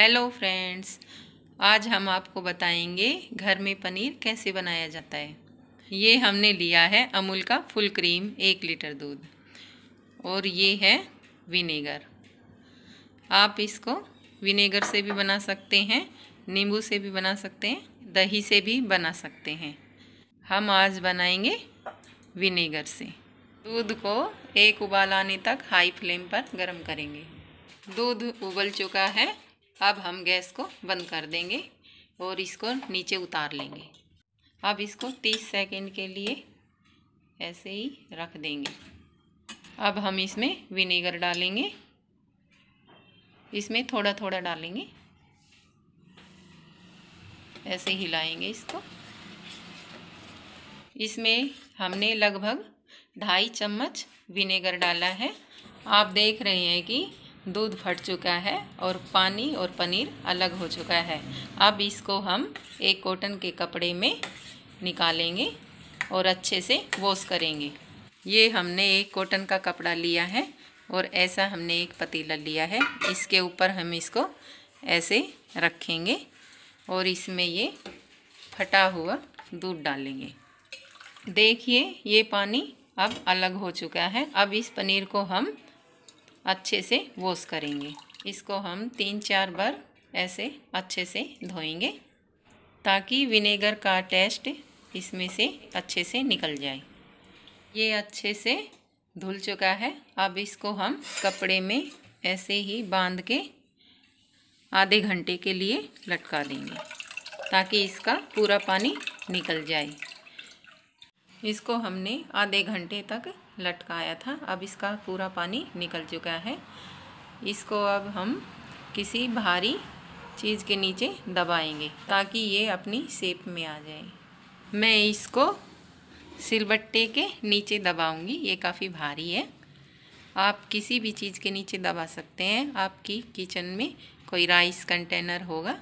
hello friends आज हम आपको बताएंगे घर में पनीर कैसे बनाया जाता है ये हमने लिया है अमूल का फुल क्रीम एक लीटर दूध और ये है विनेगर आप इसको विनेगर से भी बना सकते हैं नींबू से भी बना सकते हैं दही से भी बना सकते हैं हम आज बनाएंगे विनेगर से दूध को एक उबाल आने तक हाई फ्लेम पर गर्म करेंगे दूध उबल चुका है अब हम गैस को बंद कर देंगे और इसको नीचे उतार लेंगे अब इसको तीस सेकेंड के लिए ऐसे ही रख देंगे अब हम इसमें विनेगर डालेंगे इसमें थोड़ा थोड़ा डालेंगे ऐसे हिलाएंगे इसको इसमें हमने लगभग ढाई चम्मच विनेगर डाला है आप देख रहे हैं कि दूध फट चुका है और पानी और पनीर अलग हो चुका है अब इसको हम एक कॉटन के कपड़े में निकालेंगे और अच्छे से वॉश करेंगे ये हमने एक कॉटन का कपड़ा लिया है और ऐसा हमने एक पतीला लिया है इसके ऊपर हम इसको ऐसे रखेंगे और इसमें ये फटा हुआ दूध डालेंगे देखिए ये पानी अब अलग हो चुका है अब इस पनीर को हम अच्छे से वॉश करेंगे इसको हम तीन चार बार ऐसे अच्छे से धोएंगे ताकि विनेगर का टेस्ट इसमें से अच्छे से निकल जाए ये अच्छे से धुल चुका है अब इसको हम कपड़े में ऐसे ही बांध के आधे घंटे के लिए लटका देंगे ताकि इसका पूरा पानी निकल जाए इसको हमने आधे घंटे तक लटकाया था अब इसका पूरा पानी निकल चुका है इसको अब हम किसी भारी चीज़ के नीचे दबाएंगे ताकि ये अपनी सेप में आ जाए मैं इसको सिलबट्टे के नीचे दबाऊंगी ये काफ़ी भारी है आप किसी भी चीज़ के नीचे दबा सकते हैं आपकी किचन में कोई राइस कंटेनर होगा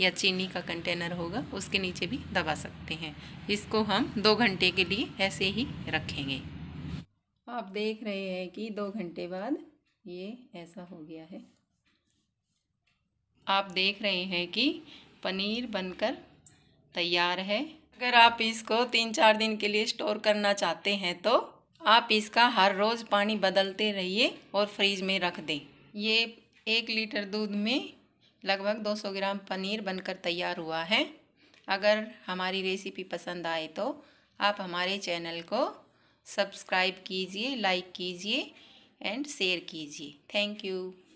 या चीनी का कंटेनर होगा उसके नीचे भी दबा सकते हैं इसको हम दो घंटे के लिए ऐसे ही रखेंगे आप देख रहे हैं कि दो घंटे बाद ये ऐसा हो गया है आप देख रहे हैं कि पनीर बनकर तैयार है अगर आप इसको तीन चार दिन के लिए स्टोर करना चाहते हैं तो आप इसका हर रोज़ पानी बदलते रहिए और फ्रिज में रख दें ये एक लीटर दूध में लगभग 200 ग्राम पनीर बनकर तैयार हुआ है अगर हमारी रेसिपी पसंद आए तो आप हमारे चैनल को सब्सक्राइब कीजिए लाइक कीजिए एंड शेयर कीजिए थैंक यू